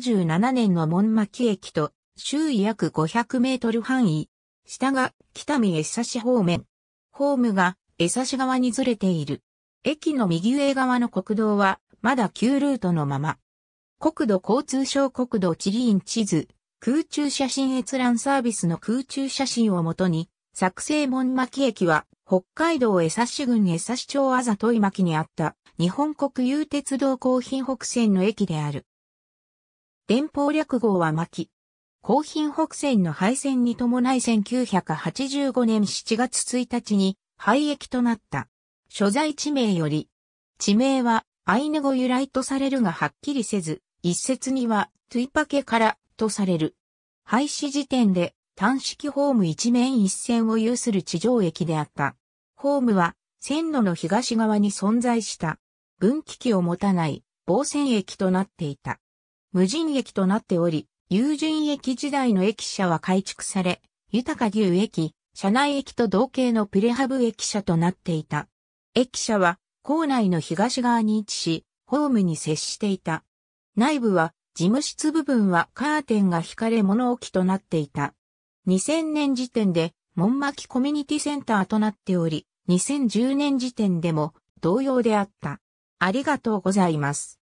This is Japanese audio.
7 7年の門巻駅と周囲約500メートル範囲。下が北見江差方面。ホームが江差側にずれている。駅の右上側の国道はまだ旧ルートのまま。国土交通省国土地理院地図、空中写真閲覧サービスの空中写真をもとに、作成門巻駅は北海道江差郡江差町あざとい巻にあった日本国有鉄道高品北線の駅である。電報略号は巻。後品北線の廃線に伴い1985年7月1日に廃駅となった。所在地名より、地名はアイヌ語由来とされるがはっきりせず、一説にはトゥイパケからとされる。廃止時点で単式ホーム一面一線を有する地上駅であった。ホームは線路の東側に存在した。分岐器を持たない防線駅となっていた。無人駅となっており、有人駅時代の駅舎は改築され、豊か牛駅、車内駅と同型のプレハブ駅舎となっていた。駅舎は構内の東側に位置し、ホームに接していた。内部は事務室部分はカーテンが引かれ物置となっていた。2000年時点で門巻コミュニティセンターとなっており、2010年時点でも同様であった。ありがとうございます。